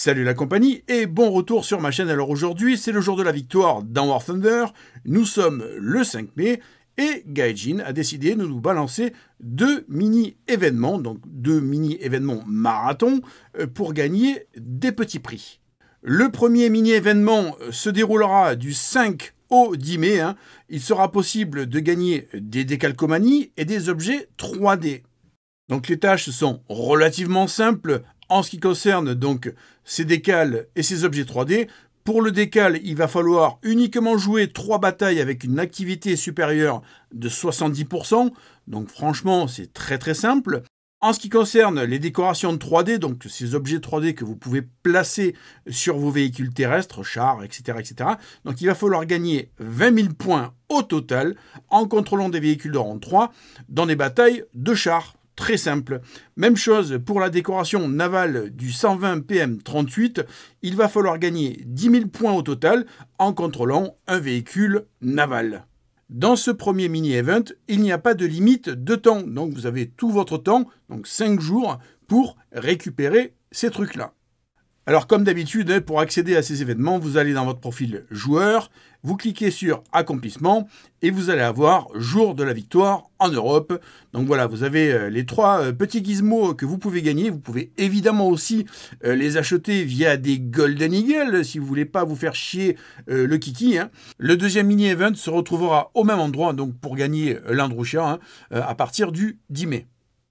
Salut la compagnie et bon retour sur ma chaîne. Alors aujourd'hui, c'est le jour de la victoire dans War Thunder. Nous sommes le 5 mai et Gaijin a décidé de nous balancer deux mini-événements, donc deux mini-événements marathon euh, pour gagner des petits prix. Le premier mini-événement euh, se déroulera du 5 au 10 mai. Hein. Il sera possible de gagner des décalcomanies et des objets 3D. Donc les tâches sont relativement simples en ce qui concerne donc ces décales et ces objets 3D, pour le décal, il va falloir uniquement jouer 3 batailles avec une activité supérieure de 70%. Donc franchement, c'est très très simple. En ce qui concerne les décorations de 3D, donc ces objets 3D que vous pouvez placer sur vos véhicules terrestres, chars, etc., etc., donc il va falloir gagner 20 000 points au total en contrôlant des véhicules de rang 3 dans des batailles de chars très simple. Même chose pour la décoration navale du 120 PM 38, il va falloir gagner 10 000 points au total en contrôlant un véhicule naval. Dans ce premier mini-event, il n'y a pas de limite de temps, donc vous avez tout votre temps, donc 5 jours, pour récupérer ces trucs-là. Alors comme d'habitude, hein, pour accéder à ces événements, vous allez dans votre profil joueur, vous cliquez sur accomplissement et vous allez avoir jour de la victoire en Europe. Donc voilà, vous avez euh, les trois euh, petits gizmos que vous pouvez gagner. Vous pouvez évidemment aussi euh, les acheter via des Golden Eagle si vous voulez pas vous faire chier le kiki. Hein. Le deuxième mini-event se retrouvera au même endroit donc pour gagner l'Androuchia hein, à partir du 10 mai.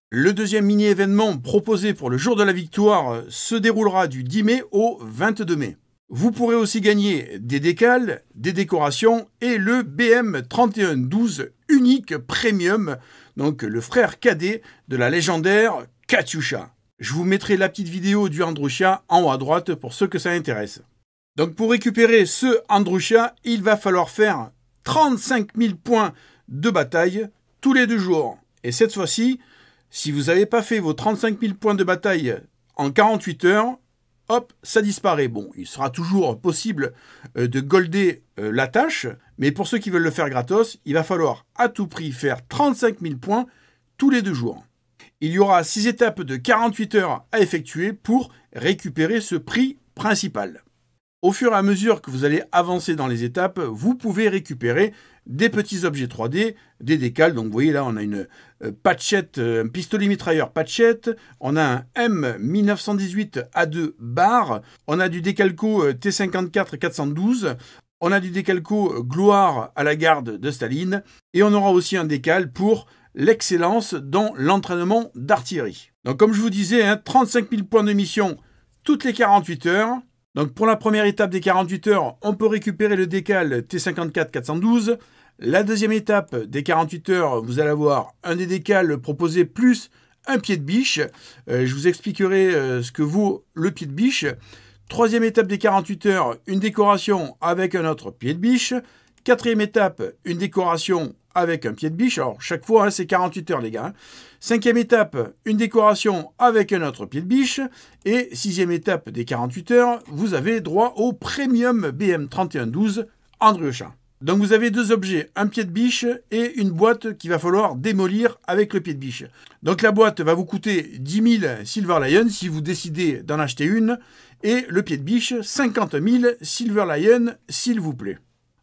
Le deuxième mini-événement proposé pour le jour de la victoire euh, se déroulera du 10 mai au 22 mai. Vous pourrez aussi gagner des décals, des décorations et le BM 3112 unique premium, donc le frère cadet de la légendaire Katyusha. Je vous mettrai la petite vidéo du Andrusha en haut à droite pour ceux que ça intéresse. Donc pour récupérer ce Andrusha, il va falloir faire 35 000 points de bataille tous les deux jours. Et cette fois-ci, si vous n'avez pas fait vos 35 000 points de bataille en 48 heures, hop, ça disparaît. Bon, il sera toujours possible euh, de golder euh, la tâche, mais pour ceux qui veulent le faire gratos, il va falloir à tout prix faire 35 000 points tous les deux jours. Il y aura 6 étapes de 48 heures à effectuer pour récupérer ce prix principal. Au fur et à mesure que vous allez avancer dans les étapes, vous pouvez récupérer des petits objets 3D, des décals. Donc vous voyez là, on a une euh, patchette, euh, un pistolet mitrailleur patchette, on a un M1918 A2 bar, on a du décalco euh, T54 412, on a du décalco Gloire à la garde de Staline, et on aura aussi un décal pour l'excellence dans l'entraînement d'artillerie. Donc comme je vous disais, 35 hein, 000 points de mission toutes les 48 heures, donc pour la première étape des 48 heures, on peut récupérer le décal T54-412. La deuxième étape des 48 heures, vous allez avoir un des décals proposé plus un pied de biche. Euh, je vous expliquerai euh, ce que vaut le pied de biche. Troisième étape des 48 heures, une décoration avec un autre pied de biche. Quatrième étape, une décoration avec un pied de biche. Alors, chaque fois, hein, c'est 48 heures, les gars. Hein. Cinquième étape, une décoration avec un autre pied de biche. Et sixième étape des 48 heures, vous avez droit au Premium BM3112 André Donc vous avez deux objets, un pied de biche et une boîte qu'il va falloir démolir avec le pied de biche. Donc la boîte va vous coûter 10 000 Silver Lion si vous décidez d'en acheter une, et le pied de biche 50 000 Silver Lion s'il vous plaît.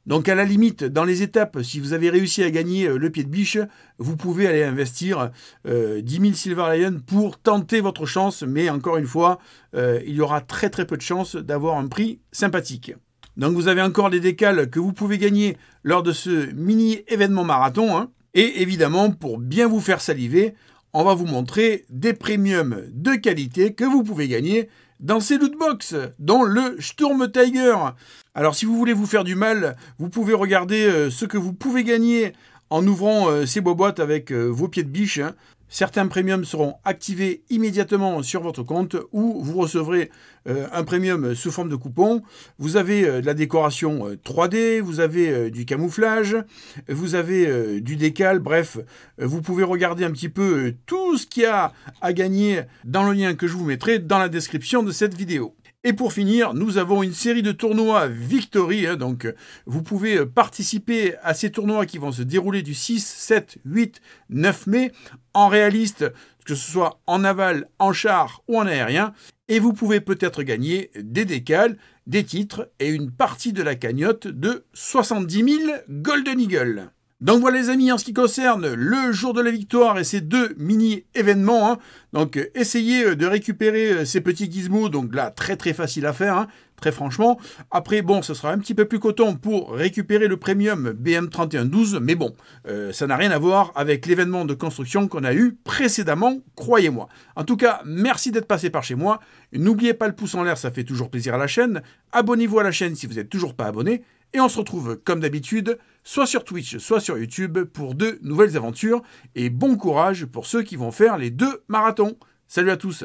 Donc à la limite, dans les étapes, si vous avez réussi à gagner euh, le pied de biche, vous pouvez aller investir 10 euh, 000 Silver Lion pour tenter votre chance, mais encore une fois, euh, il y aura très très peu de chances d'avoir un prix sympathique. Donc vous avez encore des décales que vous pouvez gagner lors de ce mini événement marathon. Hein. Et évidemment, pour bien vous faire saliver, on va vous montrer des premiums de qualité que vous pouvez gagner dans ces lootbox, dans le Sturm Tiger. Alors si vous voulez vous faire du mal, vous pouvez regarder euh, ce que vous pouvez gagner en ouvrant euh, ces boîtes avec euh, vos pieds de biche. Hein. Certains premiums seront activés immédiatement sur votre compte ou vous recevrez euh, un premium sous forme de coupon. Vous avez euh, de la décoration 3D, euh, vous avez du camouflage, vous avez du décal, bref, vous pouvez regarder un petit peu tout ce qu'il y a à gagner dans le lien que je vous mettrai dans la description de cette vidéo. Et pour finir, nous avons une série de tournois Victory. Hein, donc, euh, vous pouvez euh, participer à ces tournois qui vont se dérouler du 6, 7, 8, 9 mai en réaliste, que ce soit en aval, en char ou en aérien. Et vous pouvez peut-être gagner des décales, des titres et une partie de la cagnotte de 70 000 Golden Eagle. Donc voilà les amis, en ce qui concerne le jour de la victoire et ces deux mini-événements, hein. donc euh, essayez euh, de récupérer euh, ces petits gizmos, donc là très très facile à faire, hein, très franchement. Après bon, ce sera un petit peu plus coton pour récupérer le premium BM3112, mais bon, ça n'a rien à voir avec l'événement de construction qu'on a eu précédemment, croyez-moi. En tout cas, merci d'être passé par chez moi, n'oubliez pas le pouce en l'air, ça fait toujours plaisir à la chaîne, abonnez-vous à la chaîne si vous n'êtes toujours pas abonné, et on se retrouve, comme d'habitude, soit sur Twitch, soit sur YouTube pour deux nouvelles aventures. Et bon courage pour ceux qui vont faire les deux marathons. Salut à tous